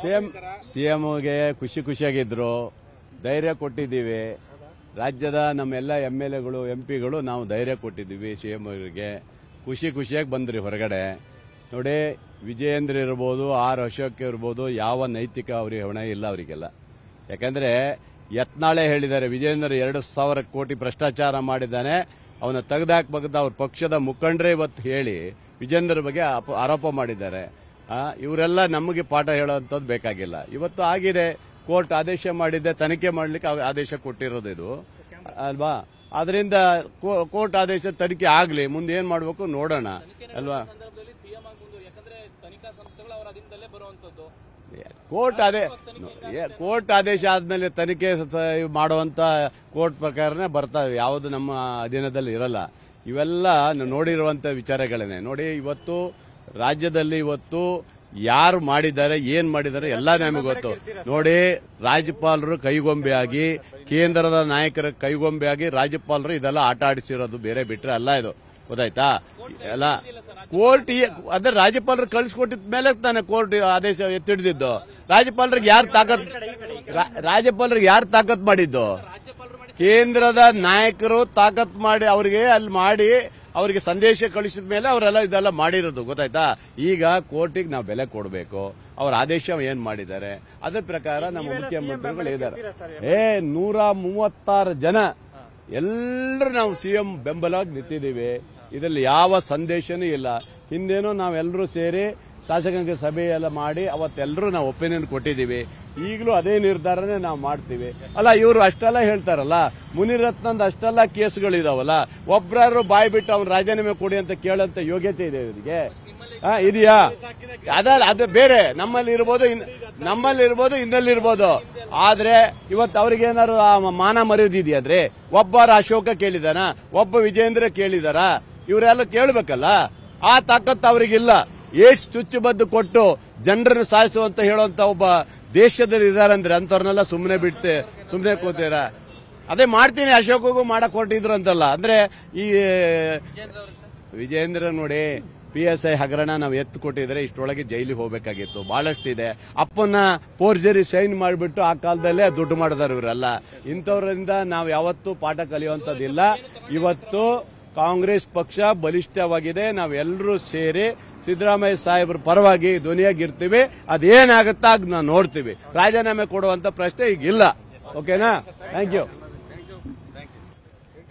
CM ಸಿಎಂಗೆ ಖುಷಿ ಖುಷಿಯಾಗಿದ್ರು ಧೈರ್ಯ ಕೊಟ್ಟಿದ್ದೀವಿ ರಾಜ್ಯದ ನಮ್ಮೆಲ್ಲ ಎಮ್ ಎಲ್ ಎಗಳು ಎಂ ಪಿಗಳು ನಾವು ಧೈರ್ಯ ಕೊಟ್ಟಿದ್ದೀವಿ ಸಿ ಅವರಿಗೆ ಖುಷಿ ಖುಷಿಯಾಗಿ ಬಂದ್ರಿ ಹೊರಗಡೆ ನೋಡಿ ವಿಜಯೇಂದ್ರ ಇರ್ಬೋದು ಆರ್ ಅಶೋಕ್ ಇರ್ಬೋದು ಯಾವ ನೈತಿಕ ಅವ್ರಿಗೆ ಹೊಣೆ ಇಲ್ಲ ಅವರಿಗೆಲ್ಲ ಯಾಕಂದ್ರೆ ಯತ್ನಾಳೆ ಹೇಳಿದ್ದಾರೆ ವಿಜಯೇಂದ್ರ ಎರಡು ಸಾವಿರ ಕೋಟಿ ಭ್ರಷ್ಟಾಚಾರ ಮಾಡಿದ್ದಾನೆ ಅವನ ತೆಗೆದಾಕ್ಬೇಕಂತ ಅವ್ರ ಪಕ್ಷದ ಮುಖಂಡರೇ ಇವತ್ತು ಹೇಳಿ ವಿಜೇಂದ್ರ ಬಗ್ಗೆ ಆರೋಪ ಮಾಡಿದ್ದಾರೆ ಇವರೆಲ್ಲ ನಮಗೆ ಪಾಠ ಹೇಳುವಂಥದ್ದು ಬೇಕಾಗಿಲ್ಲ ಇವತ್ತು ಆಗಿದೆ ಕೋರ್ಟ್ ಆದೇಶ ಮಾಡಿದ್ದೆ ತನಿಖೆ ಮಾಡಲಿಕ್ಕೆ ಆದೇಶ ಕೊಟ್ಟಿರೋದು ಇದು ಅಲ್ವಾ ಅದರಿಂದ ಕೋರ್ಟ್ ಆದೇಶ ತನಿಖೆ ಆಗಲಿ ಮುಂದೆ ಏನು ಮಾಡಬೇಕು ನೋಡೋಣ ಅಲ್ವಾ ಕೋರ್ಟ್ ಆದೇಶ ಕೋರ್ಟ್ ಆದೇಶ ಆದ್ಮೇಲೆ ತನಿಖೆ ಮಾಡುವಂತ ಕೋರ್ಟ್ ಪ್ರಕಾರನೇ ಬರ್ತಾವೆ ಯಾವುದು ನಮ್ಮ ಅಧೀನದಲ್ಲಿ ಇರಲ್ಲ ಇವೆಲ್ಲ ನೋಡಿರುವಂತ ವಿಚಾರಗಳೇನೆ ನೋಡಿ ಇವತ್ತು ರಾಜ್ಯದಲ್ಲಿ ಇವತ್ತು ಯಾರು ಮಾಡಿದ್ದಾರೆ ಏನ್ ಮಾಡಿದ್ದಾರೆ ಎಲ್ಲ ನಮಗೆ ಗೊತ್ತು ನೋಡಿ ರಾಜ್ಯಪಾಲರು ಆಗಿ ಕೇಂದ್ರದ ನಾಯಕರ ಆಗಿ ರಾಜ್ಯಪಾಲರು ಇದೆಲ್ಲ ಆಟ ಆಡಿಸಿರೋದು ಬೇರೆ ಬಿಟ್ರೆ ಅಲ್ಲ ಇದು ಗೊತ್ತಾಯ್ತಾ ಎಲ್ಲ ಕೋರ್ಟ್ ಅದೇ ರಾಜ್ಯಪಾಲರು ಕಳಿಸ್ಕೊಟ್ಟಿದ ಮೇಲೆ ತಾನೆ ಕೋರ್ಟ್ ಆದೇಶ ಎತ್ತಿಡಿದಿದ್ದು ರಾಜ್ಯಪಾಲರಿಗೆ ಯಾರು ತಾಕತ್ ರಾಜ್ಯಪಾಲರಿಗೆ ಯಾರು ತಾಕತ್ ಮಾಡಿದ್ದು ಕೇಂದ್ರದ ನಾಯಕರು ತಾಕತ್ ಮಾಡಿ ಅವರಿಗೆ ಅಲ್ಲಿ ಮಾಡಿ ಅವರಿಗೆ ಸಂದೇಶ ಕಳಿಸಿದ ಮೇಲೆ ಅವರೆಲ್ಲ ಇದೆಲ್ಲ ಮಾಡಿರೋದು ಗೊತ್ತಾಯ್ತಾ ಈಗ ಕೋರ್ಟಿಗೆ ನಾವು ಬೆಲೆ ಕೊಡಬೇಕು ಅವ್ರ ಆದೇಶ ಏನ್ ಮಾಡಿದ್ದಾರೆ ಅದ್ರ ಪ್ರಕಾರ ನಮ್ಮ ಮುಖ್ಯಮಂತ್ರಿಗಳು ಇದ್ದಾರೆ ಏ ನೂರ ಮೂವತ್ತಾರು ಜನ ಎಲ್ಲರೂ ನಾವು ಸಿಎಂ ಬೆಂಬಲವಾಗಿ ನಿಂತಿದ್ದೀವಿ ಇದರಲ್ಲಿ ಯಾವ ಸಂದೇಶನೂ ಇಲ್ಲ ಹಿಂದೇನೋ ನಾವೆಲ್ಲರೂ ಸೇರಿ ಶಾಸಕಾಂಗ ಸಭೆಯೆಲ್ಲ ಮಾಡಿ ಅವತ್ತೆಲ್ಲರೂ ನಾವು ಒಪಿನಿಯನ್ ಕೊಟ್ಟಿದ್ದೀವಿ ಈಗಲೂ ಅದೇ ನಿರ್ಧಾರನೇ ನಾವು ಮಾಡ್ತೀವಿ ಅಲ್ಲ ಇವರು ಅಷ್ಟೆಲ್ಲ ಹೇಳ್ತಾರಲ್ಲ ಮುನಿರತ್ನಂದ್ ಅಷ್ಟೆಲ್ಲ ಕೇಸ್ಗಳಿದಾವಲ್ಲ ಒಬ್ಬರಾದ್ರೂ ಬಾಯ್ ಬಿಟ್ಟು ಅವ್ನು ರಾಜೀನಾಮೆ ಕೊಡಿ ಅಂತ ಕೇಳಂತ ಯೋಗ್ಯತೆ ಇದೆ ಇವರಿಗೆ ಇದೆಯಾ ಅದ ಅದು ಬೇರೆ ನಮ್ಮಲ್ಲಿ ಇರ್ಬೋದು ನಮ್ಮಲ್ಲಿ ಇರ್ಬೋದು ಇನ್ನಲ್ಲಿ ಇರ್ಬೋದು ಆದ್ರೆ ಇವತ್ತು ಆ ಮಾನ ಮರೆಯೋದಿದೆಯಾದ್ರೆ ಒಬ್ಬರ ಅಶೋಕ ಕೇಳಿದಾನ ಒಬ್ಬ ವಿಜೇಂದ್ರ ಕೇಳಿದಾರ ಇವರೆಲ್ಲ ಕೇಳಬೇಕಲ್ಲ ಆ ತಾಕತ್ತು ಅವ್ರಿಗಿಲ್ಲ ಏಷ್ಟು ಚುಚ್ಚು ಬದ್ದು ಕೊಟ್ಟು ಜನರನ್ನು ಸಾಯಿಸುವಂತ ಹೇಳುವಂತ ಒಬ್ಬ ದೇಶದಲ್ಲಿ ಇದ್ದಾರೆ ಅಂದ್ರೆ ಅಂಥವ್ರನ್ನೆಲ್ಲ ಸುಮ್ಮನೆ ಬಿಡ್ತೆ ಸುಮ್ಮನೆ ಕೂತೀರಾ ಅದೇ ಮಾಡ್ತೀನಿ ಅಶೋಕಗೂ ಮಾಡಕ್ ಕೊಟ್ಟಿದ್ರು ಅಂತಲ್ಲ ಅಂದ್ರೆ ಈ ವಿಜೇಂದ್ರ ನೋಡಿ ಪಿ ಎಸ್ ಐ ಹಗರಣ ನಾವು ಎತ್ತು ಕೊಟ್ಟಿದ್ರೆ ಇಷ್ಟೊಳಗೆ ಜೈಲಿಗೆ ಹೋಗಬೇಕಾಗಿತ್ತು ಇದೆ ಅಪ್ಪನ ಪೋರ್ಜರಿ ಸೈನ್ ಮಾಡಿಬಿಟ್ಟು ಆ ಕಾಲದಲ್ಲೇ ದುಡ್ಡು ಮಾಡಿದಾರ ಇವರೆಲ್ಲ ಇಂಥವ್ರಿಂದ ನಾವು ಯಾವತ್ತೂ ಪಾಠ ಕಲಿಯುವಂಥದ್ದಿಲ್ಲ ಇವತ್ತು ಕಾಂಗ್ರೆಸ್ ಪಕ್ಷ ಬಲಿಷ್ಠವಾಗಿದೆ ನಾವೆಲ್ಲರೂ ಸೇರಿ ಸಿದ್ದರಾಮಯ್ಯ ಸಾಹೇಬ್ರ ಪರವಾಗಿ ಧ್ವನಿಯಾಗಿರ್ತೀವಿ ಅದೇನಾಗುತ್ತಾ ಆಗ ನಾವು ನೋಡ್ತೀವಿ ರಾಜೀನಾಮೆ ಕೊಡುವಂತ ಪ್ರಶ್ನೆ ಈಗ ಇಲ್ಲ ಓಕೆನಾ ಥ್ಯಾಂಕ್ ಯು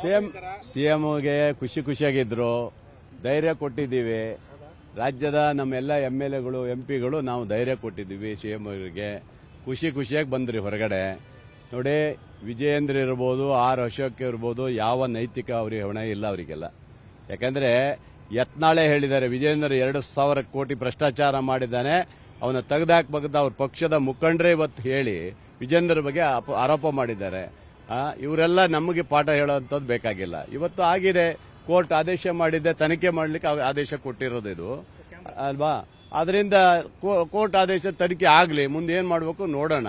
ಸಿಎಂ ಸಿಎಂಗೆ ಖುಷಿ ಖುಷಿಯಾಗಿದ್ರು ಧೈರ್ಯ ಕೊಟ್ಟಿದ್ದೀವಿ ರಾಜ್ಯದ ನಮ್ಮೆಲ್ಲ ಎಮ್ ಎಲ್ ಎಗಳು ಎಂ ಪಿಗಳು ನಾವು ಧೈರ್ಯ ಕೊಟ್ಟಿದ್ದೀವಿ ಸಿಎಂ ಅವರಿಗೆ ಖುಷಿ ಖುಷಿಯಾಗಿ ಬಂದ್ರಿ ಹೊರಗಡೆ ನೋಡಿ ವಿಜಯೇಂದ್ರ ಇರ್ಬೋದು ಆರ್ ಅಶೋಕ್ ಇರ್ಬೋದು ಯಾವ ನೈತಿಕ ಅವ್ರಿಗೆ ಹೊಣೆ ಇಲ್ಲ ಅವರಿಗೆಲ್ಲ ಯಾಕಂದ್ರೆ ಯತ್ನಾಳೆ ಹೇಳಿದ್ದಾರೆ ವಿಜೇಂದ್ರ ಎರಡು ಸಾವಿರ ಕೋಟಿ ಭ್ರಷ್ಟಾಚಾರ ಮಾಡಿದ್ದಾನೆ ಅವನ ತೆಗೆದಾಕ್ಬೇಕಂತ ಅವ್ರ ಪಕ್ಷದ ಮುಖಂಡರೇ ಇವತ್ತು ಹೇಳಿ ವಿಜೇಂದ್ರ ಬಗ್ಗೆ ಆರೋಪ ಮಾಡಿದ್ದಾರೆ ಇವರೆಲ್ಲ ನಮಗೆ ಪಾಠ ಹೇಳೋವಂಥದ್ದು ಬೇಕಾಗಿಲ್ಲ ಇವತ್ತು ಆಗಿದೆ ಕೋರ್ಟ್ ಆದೇಶ ಮಾಡಿದ್ದೆ ತನಿಖೆ ಮಾಡಲಿಕ್ಕೆ ಆದೇಶ ಕೊಟ್ಟಿರೋದು ಇದು ಅಲ್ವಾ ಅದರಿಂದ ಕೋರ್ಟ್ ಆದೇಶ ತನಿಖೆ ಆಗಲಿ ಮುಂದೆ ಏನು ಮಾಡಬೇಕು ನೋಡೋಣ